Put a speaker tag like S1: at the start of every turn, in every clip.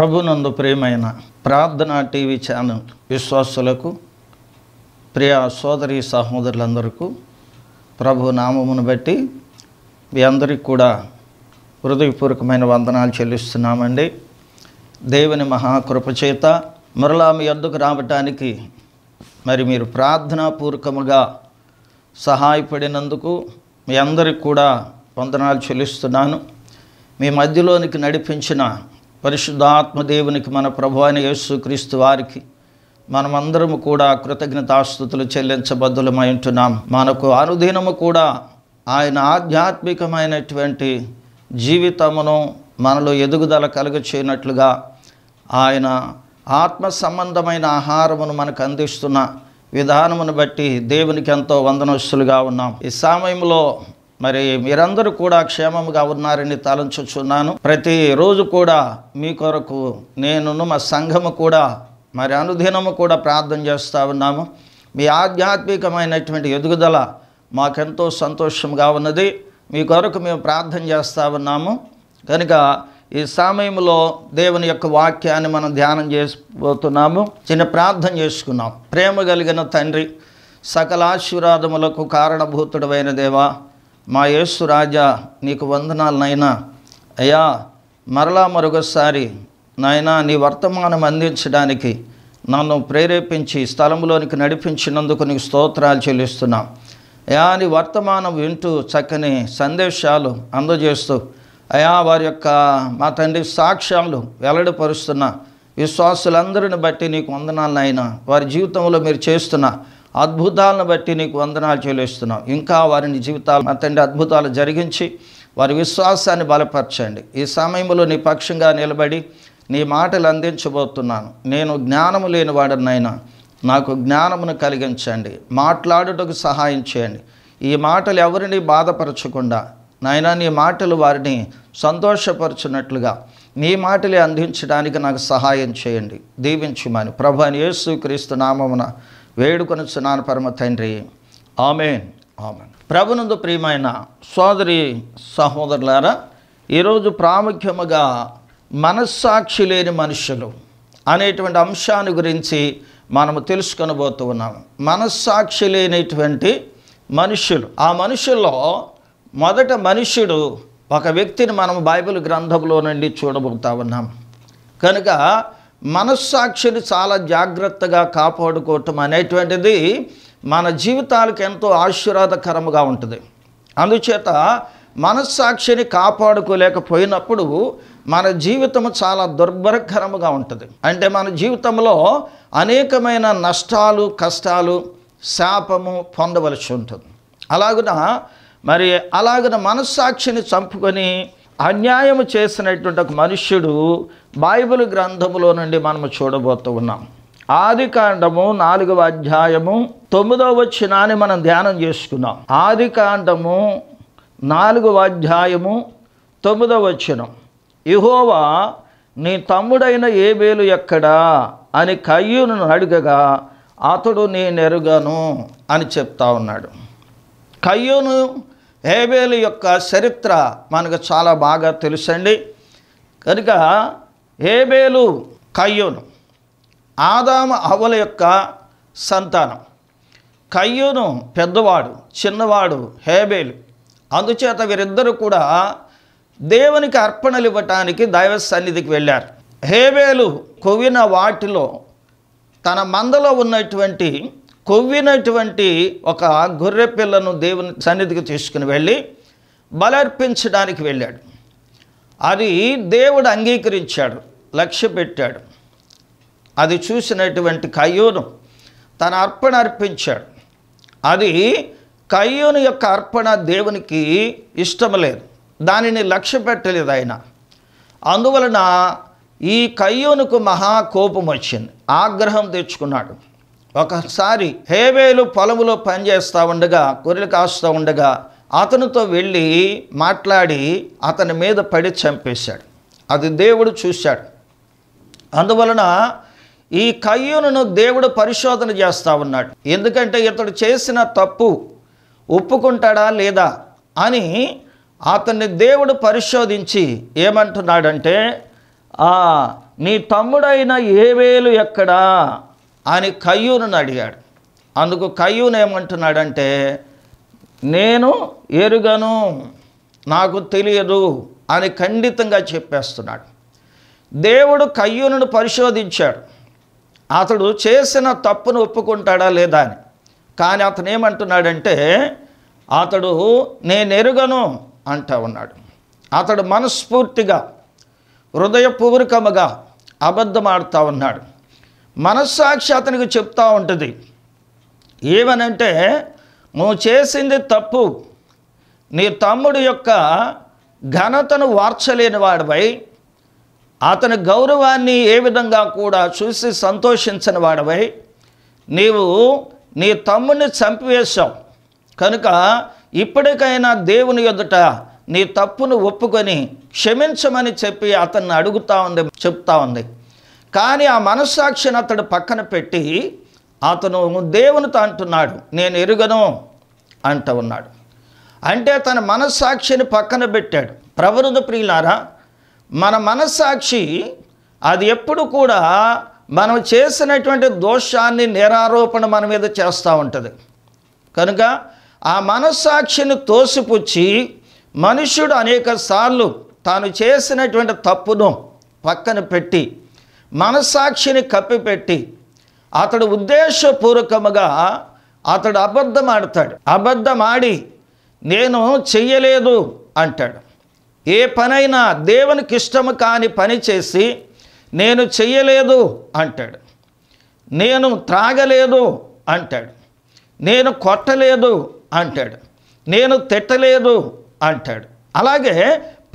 S1: ప్రభునందు ప్రేమైన ప్రార్థన టీవీ ఛానల్ విశ్వాసులకు ప్రియ సోదరి సహోదరులందరకు ప్రభు నామమును బట్టి మీ అందరికీ కూడా హృదయపూర్వకమైన వందనాలు చెల్లిస్తున్నామండి దేవుని మహాకృపచేత మరలా మీ అందుకు రావటానికి మరి మీరు ప్రార్థనాపూర్వకముగా సహాయపడినందుకు మీ అందరికి కూడా వందనాలు చెల్లిస్తున్నాను మీ మధ్యలోనికి నడిపించిన పరిశుద్ధాత్మదేవునికి మన ప్రభు అయిన యేసుక్రీస్తు వారికి మనమందరము కూడా కృతజ్ఞతాస్థుతులు చెల్లించబద్దులమై ఉంటున్నాం మనకు అనుదినము కూడా ఆయన ఆధ్యాత్మికమైనటువంటి జీవితమును మనలో ఎదుగుదల కలుగ చేయనట్లుగా ఆయన ఆత్మ సంబంధమైన ఆహారమును మనకు అందిస్తున్న విధానమును బట్టి దేవునికి ఎంతో వందనస్తులుగా ఉన్నాం ఈ సమయంలో మరి మీరందరూ కూడా క్షేమముగా ఉన్నారని తలంచుచున్నాను ప్రతిరోజు కూడా మీ కొరకు నేను మా సంఘము కూడా మరి అనుదినము కూడా ప్రార్థన చేస్తూ ఉన్నాము మీ ఆధ్యాత్మికమైనటువంటి ఎదుగుదల మాకెంతో సంతోషంగా ఉన్నది మీ కొరకు మేము ప్రార్థన చేస్తూ ఉన్నాము కనుక ఈ సమయంలో దేవుని యొక్క వాక్యాన్ని మనం ధ్యానం చేసిపోతున్నాము చిన్న ప్రార్థన చేసుకున్నాం ప్రేమ కలిగిన తండ్రి సకల ఆశీర్వాదములకు కారణభూతుడమైన దేవా మా యేసు రాజా నీకు వందనాలు నాయనా అయ్యా మరలా మరొకసారి నాయనా నీ వర్తమానం అందించడానికి నన్ను ప్రేరేపించి స్థలంలోనికి నడిపించినందుకు నీకు స్తోత్రాలు చెల్లిస్తున్నా అయా నీ వర్తమానం వింటూ చక్కని సందేశాలు అందజేస్తూ అయా వారి యొక్క మా తండ్రి సాక్ష్యాలు వెల్లడిపరుస్తున్న విశ్వాసులందరిని బట్టి నీకు వందనాలు నాయన వారి జీవితంలో మీరు చేస్తున్న అద్భుతాలను బట్టి నీకు వందనాలు చెల్లిస్తున్నాం ఇంకా వారిని జీవితాలు అతండి అద్భుతాలు జరిగించి వారి విశ్వాసాన్ని బలపరచండి ఈ సమయంలో నీ పక్షంగా నిలబడి నీ మాటలు అందించబోతున్నాను నేను జ్ఞానము లేని లేనివాడనైనా నాకు జ్ఞానమును కలిగించండి మాట్లాడుటకు సహాయం చేయండి ఈ మాటలు ఎవరిని బాధపరచకుండా నాయనా నీ మాటలు వారిని సంతోషపరచున్నట్లుగా నీ మాటలే అందించడానికి నాకు సహాయం చేయండి దీవించుమని ప్రభు అని యేసు క్రీస్తు నామమున చున్నాను పరమ తండ్రి ఆమెన్ ఆమెన్ ప్రభునందు ప్రియమైన సోదరి సహోదరులారా ఈరోజు ప్రాముఖ్యముగా మనస్సాక్షి లేని మనుషులు అనేటువంటి అంశాన్ని గురించి మనము పోతూ ఉన్నాము మనస్సాక్షి లేనిటువంటి మనుషులు ఆ మనుషుల్లో మొదట మనుష్యుడు ఒక వ్యక్తిని మనం బైబిల్ గ్రంథంలో నుండి చూడబోతూ ఉన్నాం కనుక మనస్సాక్షిని చాలా జాగ్రత్తగా కాపాడుకోవటం అనేటువంటిది మన జీవితాలకు ఎంతో ఆశీర్వాదకరముగా ఉంటుంది అందుచేత మనస్సాక్షిని కాపాడుకోలేకపోయినప్పుడు మన జీవితం చాలా దుర్భరకరముగా ఉంటుంది అంటే మన జీవితంలో అనేకమైన నష్టాలు కష్టాలు శాపము పొందవలసి ఉంటుంది అలాగున మరి అలాగున మనస్సాక్షిని చంపుకొని అన్యాయము చేసినటువంటి ఒక మనుష్యుడు బైబిల్ గ్రంథములో నుండి మనము చూడబోతూ ఉన్నాం ఆది కాండము నాలుగవ అధ్యాయము తొమ్మిదవ వచ్చినాన్ని మనం ధ్యానం చేసుకున్నాం ఆది కాండము నాలుగవ అధ్యాయము తొమ్మిదవ వచ్చినం ఇహోవా నీ తమ్ముడైన ఏ వేలు ఎక్కడా అని కయ్యూను అడుగగా అతడు నేనెరుగను అని చెప్తా ఉన్నాడు కయ్యూను హేబేలు యొక్క చరిత్ర మనకు చాలా బాగా తెలుసండి కనుక హేబేలు కయ్యూను ఆదామ అవల యొక్క సంతానం కయ్యూను పెద్దవాడు చిన్నవాడు హేబేలు అందుచేత వీరిద్దరూ కూడా దేవునికి అర్పణలు ఇవ్వటానికి దైవ సన్నిధికి వెళ్ళారు హేబేలు కొవ్విన వాటిలో తన మందలో ఉన్నటువంటి కొవ్వినటువంటి ఒక గొర్రె పిల్లను దేవుని సన్నిధికి తీసుకుని వెళ్ళి బలర్పించడానికి వెళ్ళాడు అది దేవుడు అంగీకరించాడు లక్ష్య పెట్టాడు అది చూసినటువంటి కయ్యూను తన అర్పణ అర్పించాడు అది కయ్యూను యొక్క అర్పణ దేవునికి ఇష్టం లేదు దానిని లక్ష్య పెట్టలేదు ఆయన అందువలన ఈ కయ్యూనుకు మహా కోపం వచ్చింది ఆగ్రహం తెచ్చుకున్నాడు ఒకసారి హేవేలు పొలములో పనిచేస్తూ ఉండగా గొర్రెలు కాస్తూ ఉండగా అతనితో వెళ్ళి మాట్లాడి అతని మీద పడి చంపేశాడు అది దేవుడు చూశాడు అందువలన ఈ కయ్యూను దేవుడు పరిశోధన చేస్తూ ఉన్నాడు ఎందుకంటే ఇతడు చేసిన తప్పు ఒప్పుకుంటాడా లేదా అని అతన్ని దేవుడు పరిశోధించి ఏమంటున్నాడంటే నీ తమ్ముడైన ఏవేలు ఎక్కడా అని కయ్యూను అడిగాడు అందుకు కయ్యూను ఏమంటున్నాడంటే నేను ఎరుగను నాకు తెలియదు అని ఖండితంగా చెప్పేస్తున్నాడు దేవుడు కయ్యూను పరిశోధించాడు అతడు చేసిన తప్పును ఒప్పుకుంటాడా లేదా అని కానీ అతను ఏమంటున్నాడంటే అతడు నేను ఎరుగను అంటా ఉన్నాడు అతడు మనస్ఫూర్తిగా హృదయపూర్వకముగా అబద్ధమాడుతూ ఉన్నాడు మనస్సాక్షి అతనికి చెప్తూ ఉంటుంది ఏమనంటే నువ్వు చేసింది తప్పు నీ తమ్ముడు యొక్క ఘనతను వార్చలేని వాడివై అతని గౌరవాన్ని ఏ విధంగా కూడా చూసి సంతోషించని వాడివై నీవు నీ తమ్ముడిని చంపివేశావు కనుక ఇప్పటికైనా దేవుని ఎదుట నీ తప్పును ఒప్పుకొని క్షమించమని చెప్పి అతన్ని అడుగుతా ఉంది చెప్తా ఉంది కానీ ఆ మనస్సాక్షిని అతడు పక్కన పెట్టి అతను దేవునితో అంటున్నాడు నేను ఎరుగను అంట ఉన్నాడు అంటే తన మనస్సాక్షిని పక్కన పెట్టాడు ప్రవృద ప్రియులారా మన మనస్సాక్షి అది ఎప్పుడు కూడా మనం చేసినటువంటి దోషాన్ని నిరారోపణ మన మీద చేస్తూ ఉంటుంది కనుక ఆ మనస్సాక్షిని తోసిపుచ్చి మనుష్యుడు అనేక సార్లు తాను చేసినటువంటి తప్పును పక్కన పెట్టి మనస్సాక్షిని కప్పిపెట్టి అతడు ఉద్దేశపూర్వకముగా అతడు అబద్ధం ఆడతాడు అబద్ధమాడి నేను చెయ్యలేదు అంటాడు ఏ పనైనా దేవునికి ఇష్టము కాని పని చేసి నేను చెయ్యలేదు అంటాడు నేను త్రాగలేదు అంటాడు నేను కొట్టలేదు అంటాడు నేను తిట్టలేదు అంటాడు అలాగే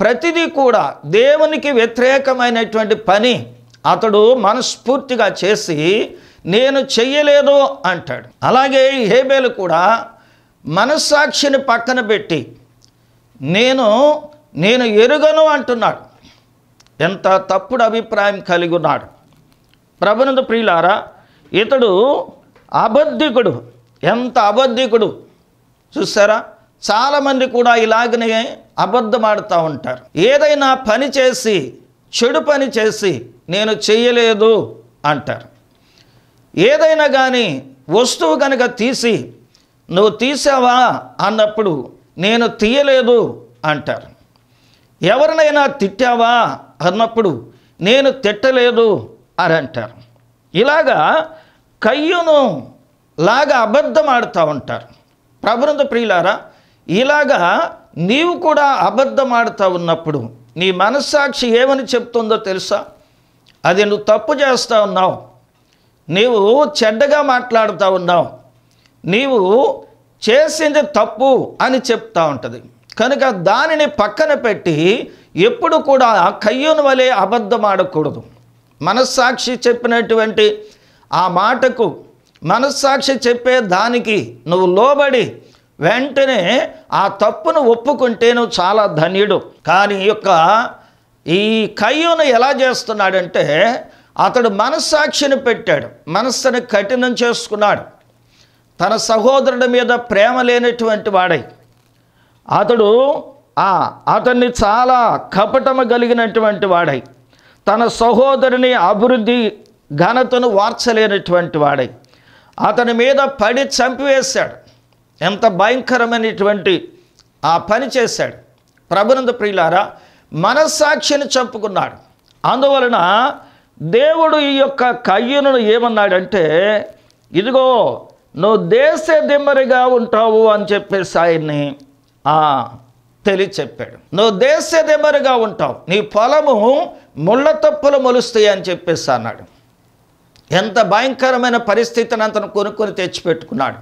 S1: ప్రతిదీ కూడా దేవునికి వ్యతిరేకమైనటువంటి పని అతడు మనస్ఫూర్తిగా చేసి నేను చెయ్యలేదు అంటాడు అలాగే హేబేలు కూడా మనస్సాక్షిని పక్కన పెట్టి నేను నేను ఎరుగను అంటున్నాడు ఎంత తప్పుడు అభిప్రాయం కలిగి ఉన్నాడు ప్రభునందు ప్రియులారా ఇతడు అబద్ధికుడు ఎంత అబద్ధికుడు చూసారా చాలామంది కూడా ఇలాగనే అబద్ధమాడుతూ ఉంటారు ఏదైనా పని చేసి చెడు పని చేసి నేను చేయలేదు అంటారు ఏదైనా కానీ వస్తువు కనుక తీసి నువ్వు తీసావా అన్నప్పుడు నేను తీయలేదు అంటారు ఎవరినైనా తిట్టావా అన్నప్పుడు నేను తిట్టలేదు అని అంటారు ఇలాగా కయ్యును లాగా అబద్ధం ఆడుతూ ఉంటారు ప్రభునంద ప్రియులారా ఇలాగా నీవు కూడా అబద్ధం ఆడుతూ ఉన్నప్పుడు నీ మనస్సాక్షి ఏమని చెప్తుందో తెలుసా అది నువ్వు తప్పు చేస్తూ ఉన్నావు నీవు చెడ్డగా మాట్లాడుతూ ఉన్నావు నీవు చేసింది తప్పు అని చెప్తూ ఉంటుంది కనుక దానిని పక్కన పెట్టి ఎప్పుడు కూడా కయ్యూను వలె అబద్ధం ఆడకూడదు మనస్సాక్షి చెప్పినటువంటి ఆ మాటకు మనస్సాక్షి చెప్పే దానికి నువ్వు లోబడి వెంటనే ఆ తప్పును ఒప్పుకుంటే నువ్వు చాలా ధన్యుడు కానీ యొక్క ఈ కయ్యూను ఎలా చేస్తున్నాడంటే అతడు మనస్సాక్షిని పెట్టాడు మనస్సును కఠినం చేసుకున్నాడు తన సహోదరుడి మీద ప్రేమ లేనటువంటి వాడై అతడు అతన్ని చాలా కపటము కలిగినటువంటి వాడై తన సహోదరుని అభివృద్ధి ఘనతను వార్చలేనటువంటి వాడై అతని మీద పడి చంపివేశాడు ఎంత భయంకరమైనటువంటి ఆ పని చేశాడు ప్రభునంద ప్రియులారా మనస్సాక్షిని చంపుకున్నాడు అందువలన దేవుడు ఈ యొక్క కయ్యను ఏమన్నాడంటే ఇదిగో నువ్వు దేశ దిమ్మరిగా ఉంటావు అని చెప్పేసి ఆయన్ని తెలియ చెప్పాడు నువ్వు దేశ దిమ్మరిగా ఉంటావు నీ పొలము ముళ్ళ తప్పులు మొలుస్తాయి అని చెప్పేసి అన్నాడు ఎంత భయంకరమైన పరిస్థితిని అతను కొనుక్కొని తెచ్చిపెట్టుకున్నాడు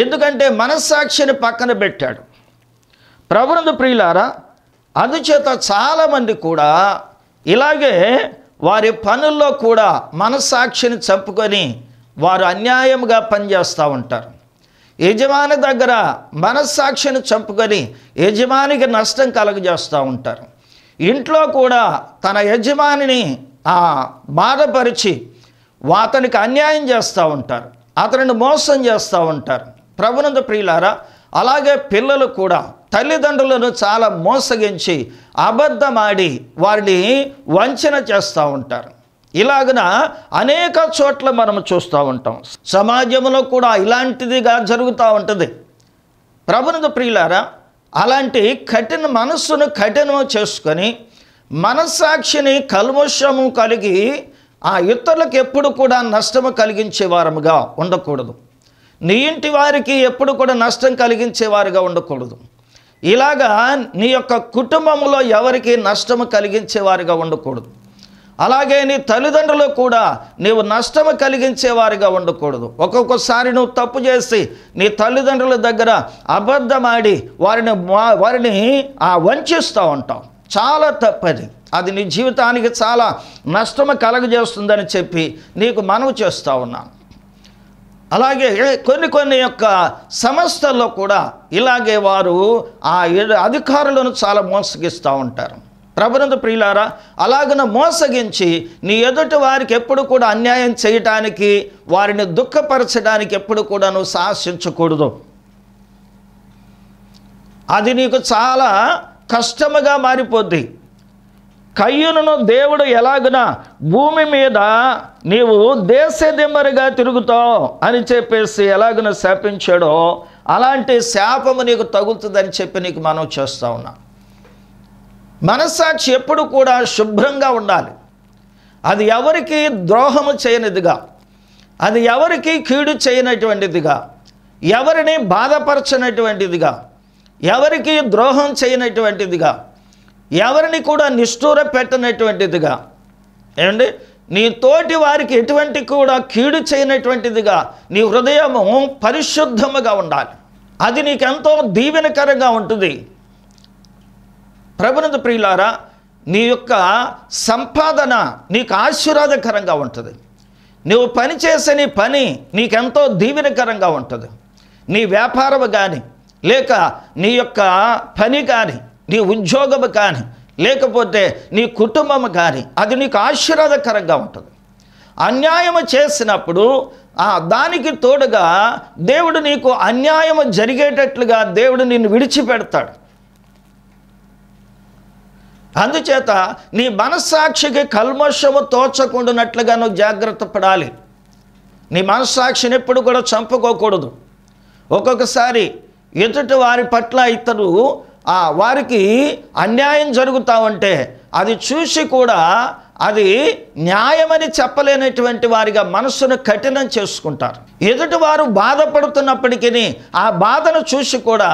S1: ఎందుకంటే మనస్సాక్షిని పక్కన పెట్టాడు ప్రభునందు ప్రియులారా అందుచేత చాలామంది కూడా ఇలాగే వారి పనుల్లో కూడా మనస్సాక్షిని చంపుకొని వారు అన్యాయంగా పనిచేస్తూ ఉంటారు యజమాని దగ్గర మనస్సాక్షిని చంపుకొని యజమానికి నష్టం కలుగజేస్తూ ఉంటారు ఇంట్లో కూడా తన యజమానిని బాధపరిచి అతనికి అన్యాయం చేస్తూ ఉంటారు అతనిని మోసం చేస్తూ ఉంటారు ప్రభునంద ప్రియులారా అలాగే పిల్లలు కూడా తల్లిదండ్రులను చాలా మోసగించి అబద్ధమాడి వారిని వంచన చేస్తూ ఉంటారు ఇలాగన అనేక చోట్ల మనం చూస్తూ ఉంటాం సమాజంలో కూడా ఇలాంటిదిగా జరుగుతూ ఉంటుంది ప్రభునంద ప్రియులారా అలాంటి కఠిన మనస్సును కఠినం చేసుకొని మనస్సాక్షిని కల్మోషము కలిగి ఆ ఇతరులకు ఎప్పుడు కూడా నష్టము కలిగించే వారముగా ఉండకూడదు నీ ఇంటి వారికి ఎప్పుడు కూడా నష్టం కలిగించేవారుగా ఉండకూడదు ఇలాగా నీ యొక్క కుటుంబంలో ఎవరికి నష్టము కలిగించేవారుగా ఉండకూడదు అలాగే నీ తల్లిదండ్రులు కూడా నీవు నష్టము కలిగించేవారుగా ఉండకూడదు ఒక్కొక్కసారి నువ్వు తప్పు చేసి నీ తల్లిదండ్రుల దగ్గర అబద్ధమాడి వారిని వారిని వంచిస్తూ ఉంటావు చాలా తప్పది అది నీ జీవితానికి చాలా నష్టము కలగజేస్తుందని చెప్పి నీకు మనవి చేస్తూ ఉన్నాను అలాగే కొన్ని కొన్ని యొక్క సంస్థల్లో కూడా ఇలాగే వారు ఆ అధికారులను చాలా మోసగిస్తూ ఉంటారు ప్రభునంద ప్రియులారా అలాగను మోసగించి నీ ఎదుటి వారికి ఎప్పుడు కూడా అన్యాయం చేయటానికి వారిని దుఃఖపరచడానికి ఎప్పుడు కూడా నువ్వు సాహసించకూడదు అది నీకు చాలా కష్టముగా మారిపోద్ది కయ్యూను దేవుడు ఎలాగున భూమి మీద నీవు దేశదిమ్మరిగా తిరుగుతావు అని చెప్పేసి ఎలాగున శాపించాడో అలాంటి శాపము నీకు తగులుతుందని చెప్పి నీకు మనం చేస్తూ ఉన్నాం మనస్సాక్షి ఎప్పుడు కూడా శుభ్రంగా ఉండాలి అది ఎవరికి ద్రోహము చేయనిదిగా అది ఎవరికి కీడు చేయనటువంటిదిగా ఎవరిని బాధపరచనటువంటిదిగా ఎవరికి ద్రోహం చేయనటువంటిదిగా ఎవరిని కూడా నిష్ఠూర పెట్టనటువంటిదిగా ఏమండి నీ తోటి వారికి ఎటువంటి కూడా కీడు చేయనటువంటిదిగా నీ హృదయము పరిశుద్ధముగా ఉండాలి అది నీకెంతో దీవెనకరంగా ఉంటుంది ప్రభునత ప్రియులారా నీ యొక్క సంపాదన నీకు ఆశీర్వాదకరంగా ఉంటుంది నువ్వు పని నీ పని నీకెంతో దీవెనకరంగా ఉంటుంది నీ వ్యాపారం కానీ లేక నీ యొక్క పని కానీ నీ ఉద్యోగము కానీ లేకపోతే నీ కుటుంబం కానీ అది నీకు ఆశీర్వాదకరంగా ఉంటుంది అన్యాయము చేసినప్పుడు ఆ దానికి తోడుగా దేవుడు నీకు అన్యాయం జరిగేటట్లుగా దేవుడు నిన్ను విడిచిపెడతాడు అందుచేత నీ మనస్సాక్షికి కల్మషము తోచకుండానట్లుగా నువ్వు జాగ్రత్త పడాలి నీ మనస్సాక్షిని ఎప్పుడు కూడా చంపుకోకూడదు ఒక్కొక్కసారి ఎదుటి వారి పట్ల ఇతను వారికి అన్యాయం జరుగుతూ ఉంటే అది చూసి కూడా అది న్యాయమని చెప్పలేనటువంటి వారిగా మనస్సును కఠినం చేసుకుంటారు ఎదుటివారు బాధపడుతున్నప్పటికీ ఆ బాధను చూసి కూడా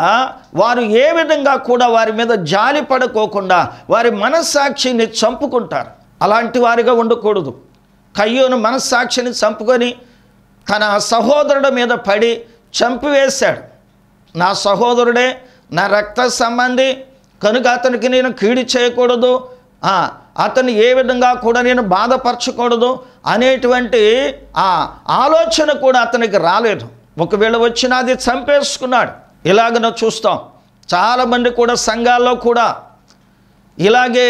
S1: వారు ఏ విధంగా కూడా వారి మీద జాలి పడుకోకుండా వారి మనస్సాక్షిని చంపుకుంటారు అలాంటి వారిగా ఉండకూడదు కయ్యోను మనస్సాక్షిని చంపుకొని తన సహోదరుడి మీద పడి చంపివేశాడు నా సహోదరుడే నా రక్త సంబంధి కనుక అతనికి నేను కీడి చేయకూడదు అతను ఏ విధంగా కూడా నేను బాధపరచకూడదు అనేటువంటి ఆ ఆలోచన కూడా అతనికి రాలేదు ఒకవేళ వచ్చినా అది చంపేసుకున్నాడు ఇలాగనో చూస్తాం చాలామంది కూడా సంఘాల్లో కూడా ఇలాగే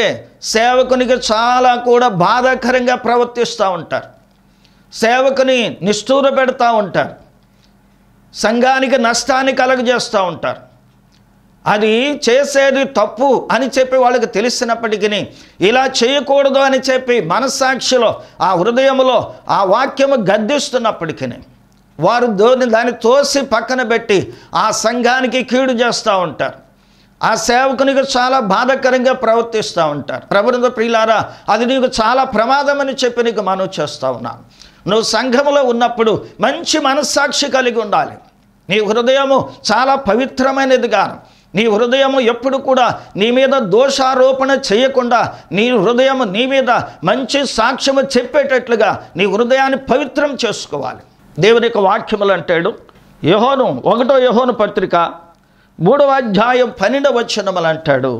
S1: సేవకునికి చాలా కూడా బాధాకరంగా ప్రవర్తిస్తూ ఉంటారు సేవకుని నిష్ఠూర పెడతా ఉంటారు సంఘానికి నష్టాన్ని కలగజేస్తూ ఉంటారు అది చేసేది తప్పు అని చెప్పి వాళ్ళకి తెలిసినప్పటికీ ఇలా చేయకూడదు అని చెప్పి మనస్సాక్షిలో ఆ హృదయంలో ఆ వాక్యము గద్దిస్తున్నప్పటికీ వారు దోని దాన్ని తోసి పక్కన పెట్టి ఆ సంఘానికి కీడు చేస్తూ ఉంటారు ఆ సేవకునికి చాలా బాధకరంగా ప్రవర్తిస్తూ ఉంటారు ప్రభుత్వ ప్రియులారా అది నీకు చాలా ప్రమాదం అని చెప్పి నీకు మనం చేస్తూ ఉన్నాను నువ్వు సంఘంలో ఉన్నప్పుడు మంచి మనస్సాక్షి కలిగి ఉండాలి నీ హృదయము చాలా పవిత్రమైనది కాను నీ హృదయము ఎప్పుడు కూడా నీ మీద దోషారోపణ చేయకుండా నీ హృదయము నీ మీద మంచి సాక్ష్యము చెప్పేటట్లుగా నీ హృదయాన్ని పవిత్రం చేసుకోవాలి దేవుని యొక్క వాక్యములు అంటాడు యహోను ఒకటో యహోను పత్రిక మూడవ అధ్యాయం పన్నెండవ వచనములు అంటాడు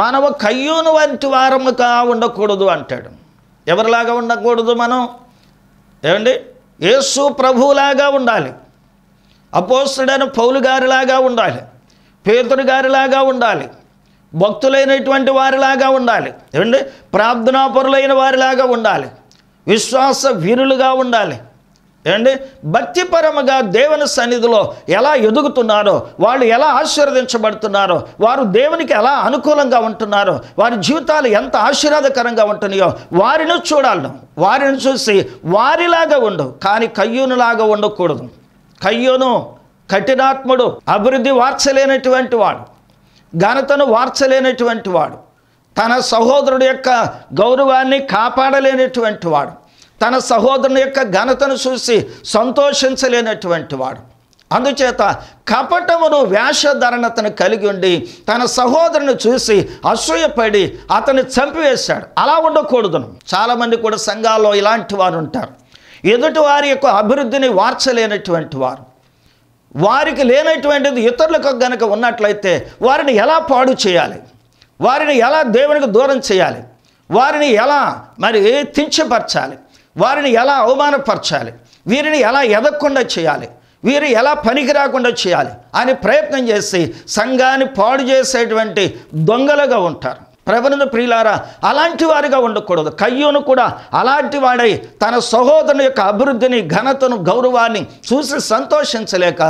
S1: మనము కయ్యూను వంటి వారముగా ఉండకూడదు అంటాడు ఎవరిలాగా ఉండకూడదు మనం ఏమండి యేసు ప్రభువులాగా ఉండాలి అపోస్తుడైన పౌలు గారిలాగా ఉండాలి పేతుడు గారిలాగా ఉండాలి భక్తులైనటువంటి వారిలాగా ఉండాలి ఏమండి ప్రార్థనాపరులైన వారిలాగా ఉండాలి విశ్వాస వీరులుగా ఉండాలి ఏమండి భక్తిపరముగా దేవుని సన్నిధిలో ఎలా ఎదుగుతున్నారో వాళ్ళు ఎలా ఆశీర్వదించబడుతున్నారో వారు దేవునికి ఎలా అనుకూలంగా ఉంటున్నారో వారి జీవితాలు ఎంత ఆశీర్వాదకరంగా ఉంటున్నాయో వారిని చూడాలను వారిని చూసి వారిలాగా ఉండు కానీ కయ్యూనిలాగా ఉండకూడదు కయ్యోను కఠినాత్ముడు అభివృద్ధి వార్చలేనటువంటి వాడు ఘనతను వార్చలేనటువంటి వాడు తన సహోదరుడు యొక్క గౌరవాన్ని కాపాడలేనటువంటి వాడు తన సహోదరుని యొక్క ఘనతను చూసి సంతోషించలేనటువంటి వాడు అందుచేత కపటమును వేషధరణతను కలిగి ఉండి తన సహోదరుని చూసి అసూయపడి అతన్ని చంపివేశాడు అలా ఉండకూడదును చాలామంది కూడా సంఘాల్లో ఇలాంటి వారు ఉంటారు ఎదుటి వారి యొక్క అభివృద్ధిని వార్చలేనటువంటి వారు వారికి లేనటువంటిది ఇతరులకు గనక ఉన్నట్లయితే వారిని ఎలా పాడు చేయాలి వారిని ఎలా దేవునికి దూరం చేయాలి వారిని ఎలా మరి తించపరచాలి వారిని ఎలా అవమానపరచాలి వీరిని ఎలా ఎదగకుండా చేయాలి వీరు ఎలా పనికి రాకుండా చేయాలి అని ప్రయత్నం చేసి సంఘాన్ని పాడు చేసేటువంటి దొంగలుగా ఉంటారు ప్రభునందు ప్రియులారా అలాంటి వారిగా ఉండకూడదు కయ్యోను కూడా అలాంటి వాడై తన సహోదరుని యొక్క అభివృద్ధిని ఘనతను గౌరవాన్ని చూసి సంతోషించలేక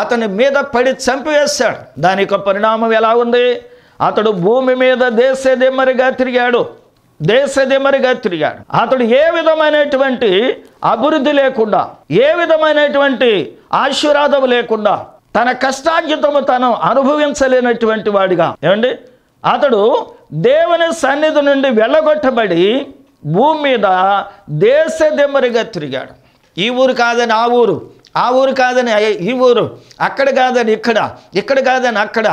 S1: అతని మీద పడి చంపివేశాడు దాని యొక్క పరిణామం ఎలా ఉంది అతడు భూమి మీద మరిగా తిరిగాడు మరిగా తిరిగాడు అతడు ఏ విధమైనటువంటి అభివృద్ధి లేకుండా ఏ విధమైనటువంటి ఆశీర్వాదం లేకుండా తన కష్టాజితము తను అనుభవించలేనటువంటి వాడిగా ఏమండి అతడు దేవుని సన్నిధి నుండి వెళ్ళగొట్టబడి భూమి మీద దెమ్మరిగా తిరిగాడు ఈ ఊరు కాదని ఆ ఊరు ఆ ఊరు కాదని ఈ ఊరు అక్కడ కాదని ఇక్కడ ఇక్కడ కాదని అక్కడ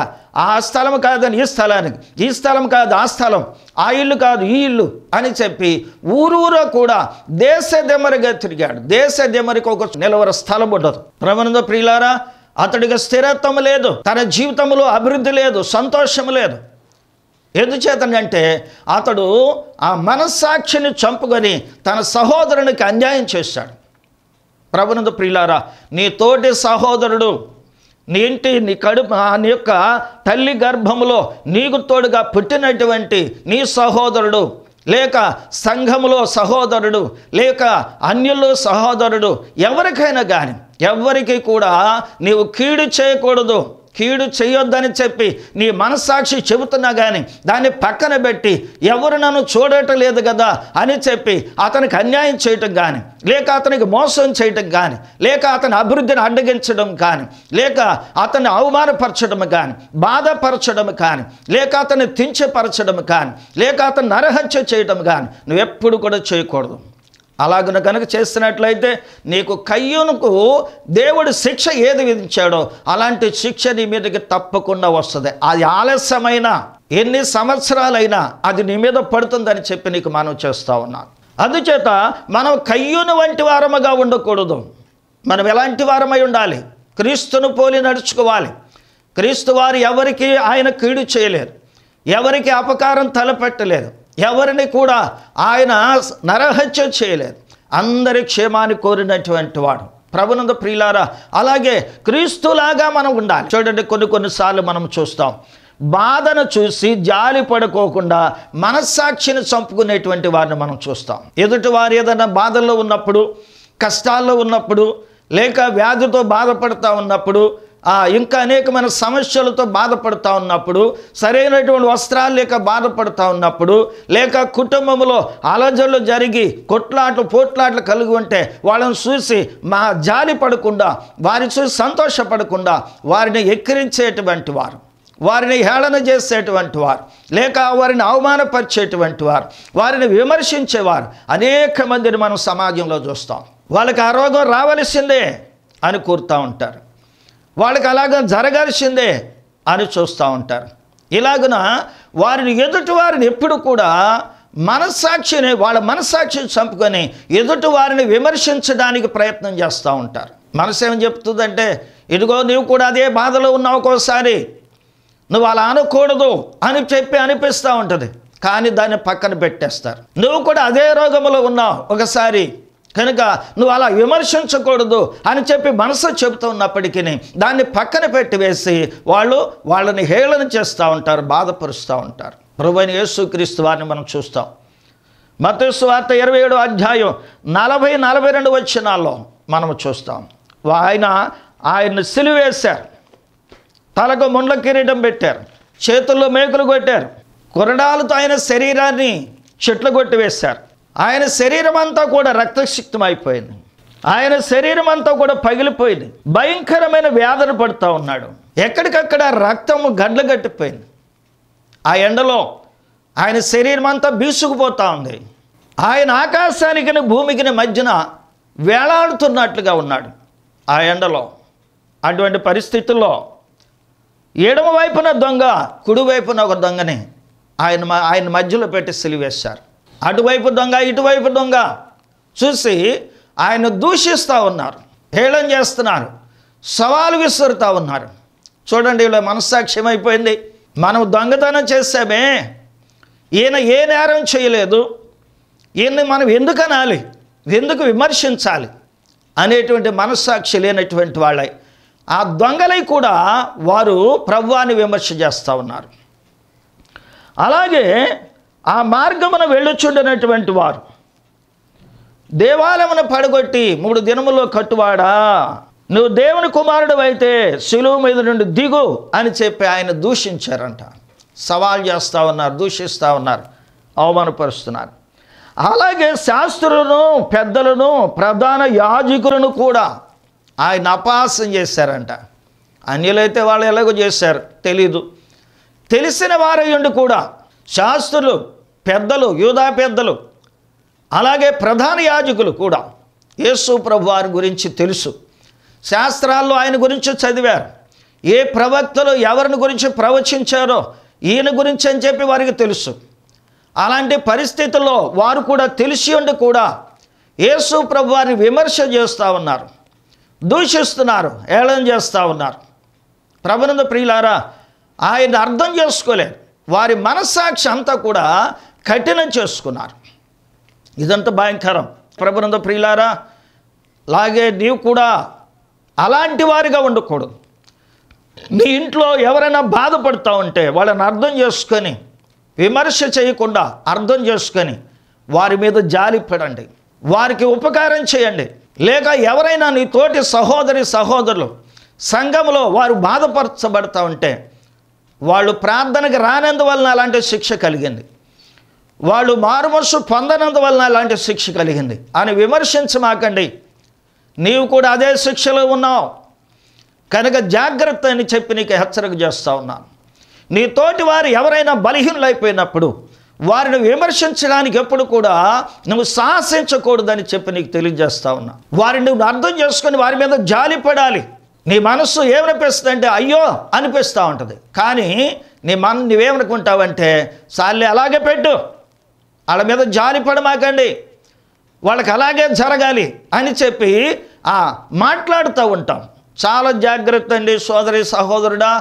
S1: ఆ స్థలం కాదని ఈ స్థలానికి ఈ స్థలం కాదు ఆ స్థలం ఆ ఇల్లు కాదు ఈ ఇల్లు అని చెప్పి ఊరూరా కూడా దేశ దెమ్మరిగా తిరిగాడు దేశ దెమ్మరికి ఒక నిలవర స్థలం ఉండదు ప్రమణంద ప్రియులారా అతడికి స్థిరత్వం లేదు తన జీవితంలో అభివృద్ధి లేదు సంతోషం లేదు ఎందుచేతనంటే అతడు ఆ మనస్సాక్షిని చంపుకొని తన సహోదరునికి అన్యాయం చేశాడు ప్రభునందు ప్రియులారా నీ తోటి సహోదరుడు నీ ఇంటి నీ కడుపు నీ యొక్క తల్లి గర్భములో నీకు తోడుగా పుట్టినటువంటి నీ సహోదరుడు లేక సంఘములో సహోదరుడు లేక అన్యుల్లో సహోదరుడు ఎవరికైనా కానీ ఎవరికి కూడా నీవు కీడు చేయకూడదు కీడు చేయొద్దని చెప్పి నీ మనస్సాక్షి చెబుతున్నా కానీ దాన్ని పక్కన పెట్టి ఎవరు నన్ను చూడటం లేదు కదా అని చెప్పి అతనికి అన్యాయం చేయటం కానీ లేక అతనికి మోసం చేయటం కానీ లేక అతని అభివృద్ధిని అడ్డగించడం కానీ లేక అతన్ని అవమానపరచడం కానీ బాధపరచడం కానీ లేక అతన్ని తించపరచడం కానీ లేక అతను నరహత్య చేయడం కానీ నువ్వెప్పుడు కూడా చేయకూడదు అలాగను కనుక చేస్తున్నట్లయితే నీకు కయ్యూనుకు దేవుడు శిక్ష ఏది విధించాడో అలాంటి శిక్ష నీ మీదకి తప్పకుండా వస్తుంది అది ఆలస్యమైన ఎన్ని సంవత్సరాలైనా అది నీ మీద పడుతుందని చెప్పి నీకు మనం చేస్తూ ఉన్నాను అందుచేత మనం కయ్యూను వంటి వారముగా ఉండకూడదు మనం ఎలాంటి వారమై ఉండాలి క్రీస్తును పోలి నడుచుకోవాలి క్రీస్తు వారు ఎవరికి ఆయన కీడు చేయలేరు ఎవరికి అపకారం తలపెట్టలేదు ఎవరిని కూడా ఆయన నరహత్య చేయలేదు అందరి క్షేమాన్ని కోరినటువంటి వాడు ప్రభునంద ప్రియులారా అలాగే క్రీస్తులాగా మనం ఉండాలి చూడండి కొన్ని కొన్నిసార్లు మనం చూస్తాం బాధను చూసి జాలి పడుకోకుండా మనస్సాక్షిని చంపుకునేటువంటి వారిని మనం చూస్తాం ఎదుటి వారు ఏదైనా బాధల్లో ఉన్నప్పుడు కష్టాల్లో ఉన్నప్పుడు లేక వ్యాధితో బాధపడుతూ ఉన్నప్పుడు ఇంకా అనేకమైన సమస్యలతో బాధపడుతూ ఉన్నప్పుడు సరైనటువంటి వస్త్రాలు లేక బాధపడుతూ ఉన్నప్పుడు లేక కుటుంబంలో అలజలు జరిగి కొట్లాట్లు పోట్లాట్లు కలిగి ఉంటే వాళ్ళని చూసి మా జాలి పడకుండా వారిని చూసి సంతోషపడకుండా వారిని ఎక్కిరించేటువంటి వారు వారిని హేళన చేసేటువంటి వారు లేక వారిని అవమానపరిచేటువంటి వారు వారిని విమర్శించేవారు అనేక మందిని మనం సమాజంలో చూస్తాం వాళ్ళకి ఆ రోగం రావలసిందే అని కోరుతూ ఉంటారు వాళ్ళకి అలాగ జరగాల్సిందే అని చూస్తూ ఉంటారు ఇలాగున వారిని ఎదుటి వారిని ఎప్పుడు కూడా మనస్సాక్షిని వాళ్ళ మనస్సాక్షిని చంపుకొని ఎదుటి వారిని విమర్శించడానికి ప్రయత్నం చేస్తూ ఉంటారు మనసు ఏం చెప్తుందంటే ఇదిగో నువ్వు కూడా అదే బాధలో ఉన్నావు ఒక్కోసారి నువ్వు అలా అనకూడదు అని చెప్పి అనిపిస్తూ ఉంటుంది కానీ దాన్ని పక్కన పెట్టేస్తారు నువ్వు కూడా అదే రోగంలో ఉన్నావు ఒకసారి కనుక నువ్వు అలా విమర్శించకూడదు అని చెప్పి మనసు చెబుతున్నప్పటికీ దాన్ని పక్కన పెట్టివేసి వాళ్ళు వాళ్ళని హేళన చేస్తూ ఉంటారు బాధపరుస్తూ ఉంటారు ప్రభుని యేసుక్రీస్తు వారిని మనం చూస్తాం వార్త ఇరవై ఏడు అధ్యాయం నలభై నలభై రెండు వచ్చినాల్లో మనం చూస్తాం ఆయన ఆయన్ని సిలివేశారు తలకు ముండ్ల కిరీటం పెట్టారు చేతుల్లో మేకులు కొట్టారు కొరడాలతో ఆయన శరీరాన్ని చెట్లు కొట్టివేశారు ఆయన శరీరం అంతా కూడా అయిపోయింది ఆయన శరీరం అంతా కూడా పగిలిపోయింది భయంకరమైన వ్యాధన పడుతూ ఉన్నాడు ఎక్కడికక్కడ రక్తము గడ్లు గట్టిపోయింది ఆ ఎండలో ఆయన శరీరం అంతా బీసుకుపోతూ ఉంది ఆయన ఆకాశానికి భూమికి మధ్యన వేలాడుతున్నట్లుగా ఉన్నాడు ఆ ఎండలో అటువంటి పరిస్థితుల్లో ఎడమ వైపున దొంగ కుడివైపున ఒక దొంగని ఆయన ఆయన మధ్యలో పెట్టి సిలివేశారు అటువైపు దొంగ ఇటువైపు దొంగ చూసి ఆయన దూషిస్తూ ఉన్నారు హేళం చేస్తున్నారు సవాలు విసురుతూ ఉన్నారు చూడండి ఇలా మనస్సాక్ష్యం అయిపోయింది మనం దొంగతనం చేసామే ఈయన ఏ నేరం చేయలేదు ఈయన్ని మనం ఎందుకు అనాలి ఎందుకు విమర్శించాలి అనేటువంటి మనస్సాక్షి లేనటువంటి వాళ్ళై ఆ దొంగలై కూడా వారు ప్రవ్వాన్ని విమర్శ చేస్తూ ఉన్నారు అలాగే ఆ మార్గమున వెళ్ళొచ్చుండనటువంటి వారు దేవాలయమున పడగొట్టి మూడు దినములో కట్టువాడా నువ్వు దేవుని కుమారుడు అయితే శిలువు మీద నుండి దిగు అని చెప్పి ఆయన దూషించారంట సవాల్ చేస్తూ ఉన్నారు దూషిస్తూ ఉన్నారు అవమానపరుస్తున్నారు అలాగే శాస్త్రులను పెద్దలను ప్రధాన యాజకులను కూడా ఆయన అపాసం చేశారంట అన్యులైతే వాళ్ళు ఎలాగో చేశారు తెలీదు తెలిసిన వారయ్యుండి కూడా శాస్త్రులు పెద్దలు యూదా పెద్దలు అలాగే ప్రధాన యాజకులు కూడా యేసు ప్రభు వారి గురించి తెలుసు శాస్త్రాల్లో ఆయన గురించి చదివారు ఏ ప్రవక్తలు ఎవరిని గురించి ప్రవచించారో ఈయన గురించి అని చెప్పి వారికి తెలుసు అలాంటి పరిస్థితుల్లో వారు కూడా తెలిసి ఉండి కూడా యేసు ప్రభు వారిని విమర్శ చేస్తూ ఉన్నారు దూషిస్తున్నారు ఏళన చేస్తూ ఉన్నారు ప్రభునంద ప్రియులారా ఆయన అర్థం చేసుకోలేదు వారి మనస్సాక్షి అంతా కూడా కఠినం చేసుకున్నారు ఇదంతా భయంకరం ప్రభునంద ప్రియులారా లాగే నీవు కూడా అలాంటి వారిగా ఉండకూడదు నీ ఇంట్లో ఎవరైనా బాధపడుతూ ఉంటే వాళ్ళని అర్థం చేసుకొని విమర్శ చేయకుండా అర్థం చేసుకొని వారి మీద జాలి పడండి వారికి ఉపకారం చేయండి లేక ఎవరైనా నీ తోటి సహోదరి సహోదరులు సంఘంలో వారు బాధపరచబడతా ఉంటే వాళ్ళు ప్రార్థనకు రానందువలన అలాంటి శిక్ష కలిగింది వాళ్ళు మారుమనసు పొందనందువలన అలాంటి శిక్ష కలిగింది అని విమర్శించమాకండి నీవు కూడా అదే శిక్షలో ఉన్నావు కనుక జాగ్రత్త అని చెప్పి నీకు హెచ్చరిక చేస్తూ ఉన్నాను నీ తోటి వారు ఎవరైనా బలహీనులైపోయినప్పుడు వారిని విమర్శించడానికి ఎప్పుడు కూడా నువ్వు సాహసించకూడదని చెప్పి నీకు తెలియజేస్తా ఉన్నా వారిని నువ్వు అర్థం చేసుకొని వారి మీద జాలిపడాలి నీ మనస్సు ఏమనిపిస్తుంది అంటే అయ్యో అనిపిస్తూ ఉంటుంది కానీ నీ మన నువ్వేమనుకుంటావంటే సార్లే అలాగే పెట్టు వాళ్ళ మీద జాలి పడమాకండి వాళ్ళకి అలాగే జరగాలి అని చెప్పి మాట్లాడుతూ ఉంటాం చాలా జాగ్రత్త అండి సోదరి సహోదరుడా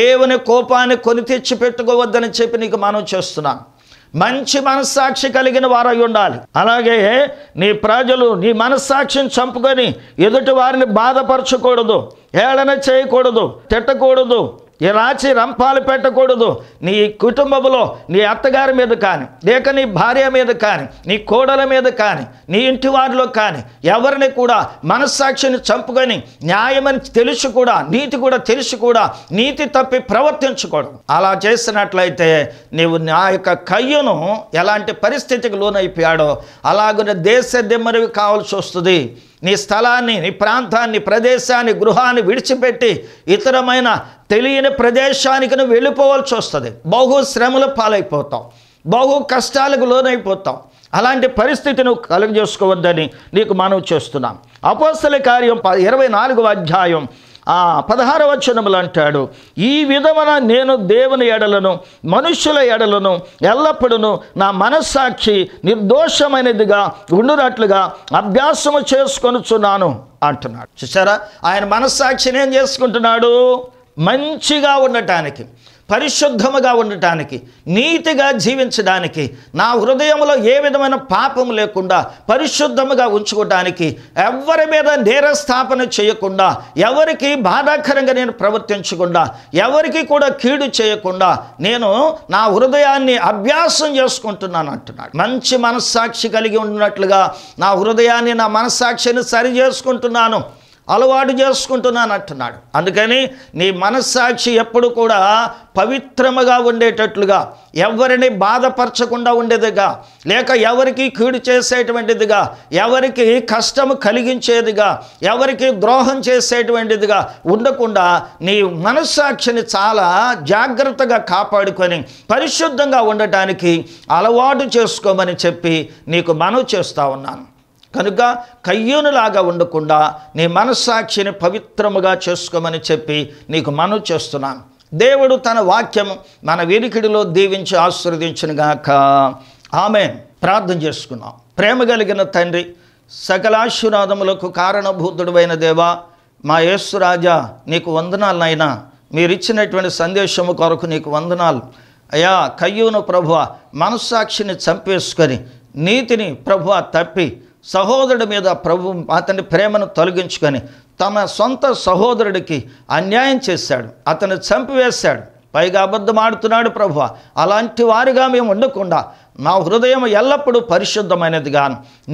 S1: దేవుని కోపాన్ని కొని తెచ్చి పెట్టుకోవద్దని చెప్పి నీకు మనం చేస్తున్నాను మంచి మనస్సాక్షి కలిగిన వారై ఉండాలి అలాగే నీ ప్రజలు నీ మనస్సాక్షిని చంపుకొని ఎదుటి వారిని బాధపరచకూడదు ఏళన చేయకూడదు తిట్టకూడదు ఈ రాచి రంపాలు పెట్టకూడదు నీ కుటుంబంలో నీ అత్తగారి మీద కానీ లేక నీ భార్య మీద కానీ నీ కోడల మీద కానీ నీ ఇంటి వారిలో కానీ ఎవరిని కూడా మనస్సాక్షిని చంపుకొని న్యాయమని తెలుసు కూడా నీతి కూడా తెలుసు కూడా నీతి తప్పి ప్రవర్తించకూడదు అలా చేసినట్లయితే నీవు నా యొక్క కయ్యను ఎలాంటి పరిస్థితికి లోనైపోయాడో అలాగనే దేశ దిమ్మరివి కావాల్సి వస్తుంది నీ స్థలాన్ని నీ ప్రాంతాన్ని ప్రదేశాన్ని గృహాన్ని విడిచిపెట్టి ఇతరమైన తెలియని ప్రదేశానికి నువ్వు వెళ్ళిపోవాల్సి వస్తుంది బహు శ్రమల పాలైపోతాం బహు కష్టాలకు లోనైపోతాం అలాంటి పరిస్థితిని కలుగజేసుకోవద్దని నీకు మనవి చేస్తున్నాం అపోస్తల కార్యం ఇరవై నాలుగు అధ్యాయం ఆ పదహార వచనములు అంటాడు ఈ విధమున నేను దేవుని ఎడలను మనుష్యుల ఎడలను ఎల్లప్పుడూ నా మనస్సాక్షి నిర్దోషమైనదిగా ఉండునట్లుగా అభ్యాసము చేసుకొనుచున్నాను అంటున్నాడు చూసారా ఆయన మనస్సాక్షిని ఏం చేసుకుంటున్నాడు మంచిగా ఉండటానికి పరిశుద్ధముగా ఉండటానికి నీతిగా జీవించడానికి నా హృదయంలో ఏ విధమైన పాపం లేకుండా పరిశుద్ధముగా ఉంచుకోవడానికి ఎవరి మీద నేరస్థాపన చేయకుండా ఎవరికి బాధాకరంగా నేను ప్రవర్తించకుండా ఎవరికి కూడా కీడు చేయకుండా నేను నా హృదయాన్ని అభ్యాసం చేసుకుంటున్నాను అంటున్నాడు మంచి మనస్సాక్షి కలిగి ఉన్నట్లుగా నా హృదయాన్ని నా మనస్సాక్షిని సరి చేసుకుంటున్నాను అలవాటు చేసుకుంటున్నాను అంటున్నాడు అందుకని నీ మనస్సాక్షి ఎప్పుడు కూడా పవిత్రముగా ఉండేటట్లుగా ఎవరిని బాధపరచకుండా ఉండేదిగా లేక ఎవరికి కీడు చేసేటువంటిదిగా ఎవరికి కష్టం కలిగించేదిగా ఎవరికి ద్రోహం చేసేటువంటిదిగా ఉండకుండా నీ మనస్సాక్షిని చాలా జాగ్రత్తగా కాపాడుకొని పరిశుద్ధంగా ఉండటానికి అలవాటు చేసుకోమని చెప్పి నీకు మనవి చేస్తూ ఉన్నాను కనుక కయ్యూనులాగా ఉండకుండా నీ మనస్సాక్షిని పవిత్రముగా చేసుకోమని చెప్పి నీకు మనవి చేస్తున్నాను దేవుడు తన వాక్యం మన వెనుకిడిలో దీవించి గాక ఆమె ప్రార్థన చేసుకున్నాం ప్రేమ కలిగిన తండ్రి సకలాశీర్వాదములకు కారణభూతుడువైన దేవా మా యేసురాజా నీకు వందనాలనైనా మీరిచ్చినటువంటి సందేశము కొరకు నీకు వందనాలు అయా కయ్యూను ప్రభువ మనస్సాక్షిని చంపేసుకొని నీతిని ప్రభువ తప్పి సహోదరుడి మీద ప్రభు అతని ప్రేమను తొలగించుకొని తమ సొంత సహోదరుడికి అన్యాయం చేశాడు అతను చంపివేశాడు పైగా అబద్ధమాడుతున్నాడు ప్రభు అలాంటి వారిగా మేము ఉండకుండా నా హృదయం ఎల్లప్పుడూ పరిశుద్ధమైనదిగా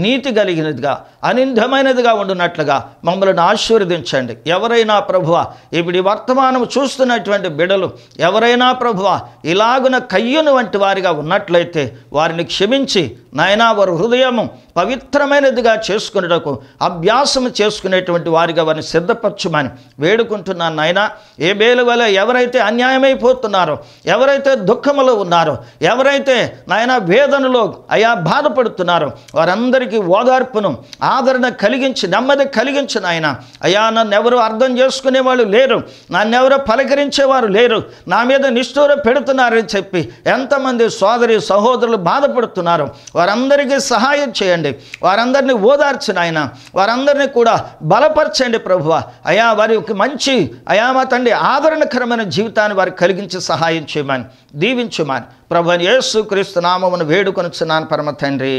S1: నీతి కలిగినదిగా అనిందమైనదిగా ఉండునట్లుగా మమ్మల్ని ఆశీర్వదించండి ఎవరైనా ప్రభువ ఇప్పుడు వర్తమానం చూస్తున్నటువంటి బిడలు ఎవరైనా ప్రభువ ఇలాగున కయ్యను వంటి వారిగా ఉన్నట్లయితే వారిని క్షమించి నాయనా వారి హృదయము పవిత్రమైనదిగా చేసుకునేటకు అభ్యాసం చేసుకునేటువంటి వారిగా వారిని సిద్ధపరచమని వేడుకుంటున్నాను నాయన ఏ బేలు వల్ల ఎవరైతే అన్యాయమైపోతున్నారో ఎవరైతే దుఃఖములో ఉన్నారో ఎవరైతే నాయన వేదనలో అయా బాధపడుతున్నారు వారందరికీ ఓదార్పును ఆదరణ కలిగించి నెమ్మది కలిగించిన ఆయన అయా ఎవరు అర్థం చేసుకునేవాళ్ళు లేరు నన్నెవరు పలకరించేవారు లేరు నా మీద నిష్ఠూర పెడుతున్నారని చెప్పి ఎంతమంది సోదరి సహోదరులు బాధపడుతున్నారు వారందరికీ సహాయం చేయండి వారందరినీ ఓదార్చిన ఆయన వారందరినీ కూడా బలపరచండి ప్రభువ అయా వారికి మంచి అయా మా తండ్రి ఆదరణకరమైన జీవితాన్ని వారికి కలిగించి సహాయం చేయమని దీవించమని ప్రభు యేసు క్రీస్తు నామమును వేడుకొనుచున్నాను పరమ తండ్రి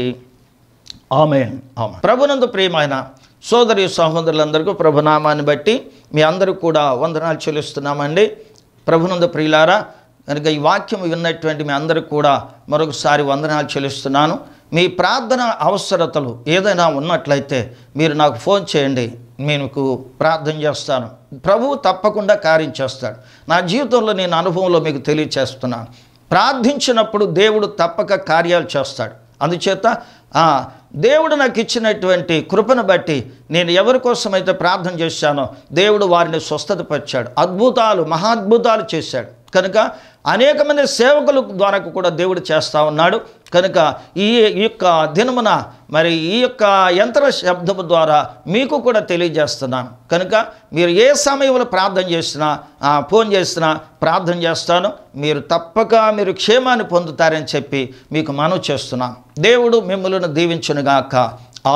S1: ఆమె ఆమె ప్రభునందు ప్రియమైన సోదరి సహోదరులందరికీ ప్రభునామాన్ని బట్టి మీ అందరూ కూడా వందనాలు చెల్లిస్తున్నామండి ప్రభునందు ప్రియులారా కనుక ఈ వాక్యం విన్నటువంటి మీ అందరికీ కూడా మరొకసారి వందనాలు చెల్లిస్తున్నాను మీ ప్రార్థన అవసరతలు ఏదైనా ఉన్నట్లయితే మీరు నాకు ఫోన్ చేయండి మీకు ప్రార్థన చేస్తాను ప్రభువు తప్పకుండా కార్యం చేస్తాడు నా జీవితంలో నేను అనుభవంలో మీకు తెలియచేస్తున్నాను ప్రార్థించినప్పుడు దేవుడు తప్పక కార్యాలు చేస్తాడు అందుచేత దేవుడు నాకు ఇచ్చినటువంటి కృపను బట్టి నేను ఎవరి కోసమైతే ప్రార్థన చేశానో దేవుడు వారిని స్వస్థతపరిచాడు అద్భుతాలు మహాద్భుతాలు చేశాడు కనుక అనేక మంది సేవకుల ద్వారా కూడా దేవుడు చేస్తూ ఉన్నాడు కనుక ఈ యొక్క దినమున మరి ఈ యొక్క యంత్ర శబ్దము ద్వారా మీకు కూడా తెలియజేస్తున్నాను కనుక మీరు ఏ సమయంలో ప్రార్థన చేసినా ఫోన్ చేసినా ప్రార్థన చేస్తాను మీరు తప్పక మీరు క్షేమాన్ని పొందుతారని చెప్పి మీకు మనవి చేస్తున్నాను దేవుడు మిమ్మల్ని దీవించునుగాక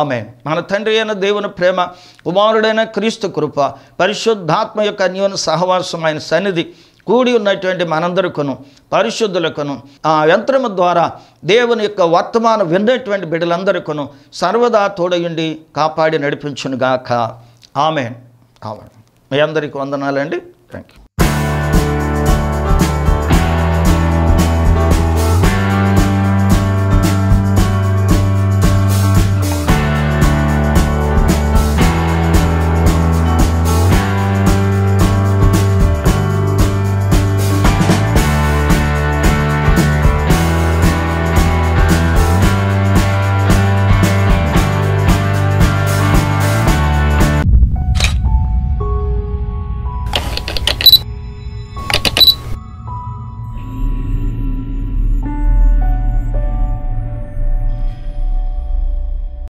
S1: ఆమె మన తండ్రి అయిన దేవుని ప్రేమ కుమారుడైన క్రీస్తు కృప పరిశుద్ధాత్మ యొక్క న్యూన సహవాసం ఆయన సన్నిధి కూడి ఉన్నటువంటి మనందరికను పరిశుద్ధులకును ఆ యంత్రము ద్వారా దేవుని యొక్క వర్తమానం విన్నటువంటి బిడ్డలందరికను సర్వదా తోడయుండి కాపాడి నడిపించునుగాక ఆమె కావాలి మీ అందరికీ వందనాలండి థ్యాంక్ యూ